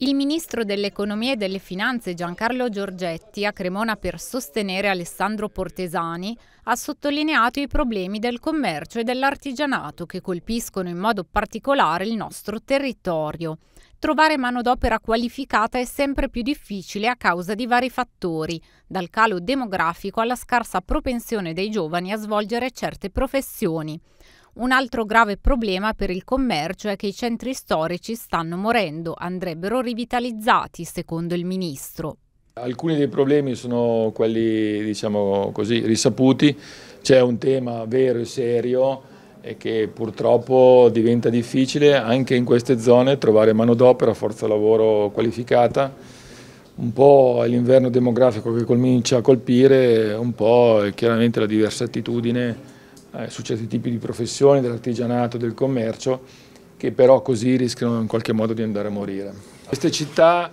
Il ministro dell'Economia e delle Finanze Giancarlo Giorgetti, a Cremona per sostenere Alessandro Portesani, ha sottolineato i problemi del commercio e dell'artigianato che colpiscono in modo particolare il nostro territorio. Trovare manodopera qualificata è sempre più difficile a causa di vari fattori, dal calo demografico alla scarsa propensione dei giovani a svolgere certe professioni. Un altro grave problema per il commercio è che i centri storici stanno morendo, andrebbero rivitalizzati, secondo il ministro. Alcuni dei problemi sono quelli, diciamo così, risaputi. C'è un tema vero e serio e che purtroppo diventa difficile anche in queste zone trovare manodopera, forza lavoro qualificata. Un po' è l'inverno demografico che comincia a colpire, un po' è chiaramente la diversa attitudine eh, su certi tipi di professioni, dell'artigianato, del commercio, che però così rischiano in qualche modo di andare a morire. Queste città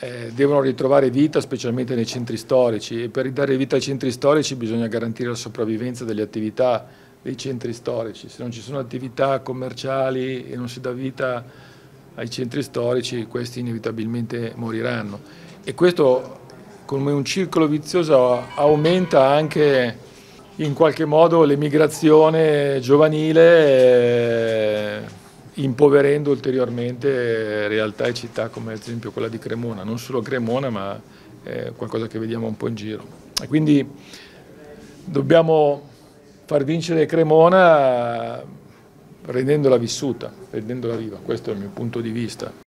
eh, devono ritrovare vita, specialmente nei centri storici, e per ridare vita ai centri storici bisogna garantire la sopravvivenza delle attività dei centri storici. Se non ci sono attività commerciali e non si dà vita ai centri storici, questi inevitabilmente moriranno. E questo, come un circolo vizioso, aumenta anche in qualche modo l'emigrazione giovanile eh, impoverendo ulteriormente realtà e città come ad esempio quella di Cremona, non solo Cremona ma eh, qualcosa che vediamo un po' in giro. E quindi dobbiamo far vincere Cremona rendendola vissuta, rendendola viva, questo è il mio punto di vista.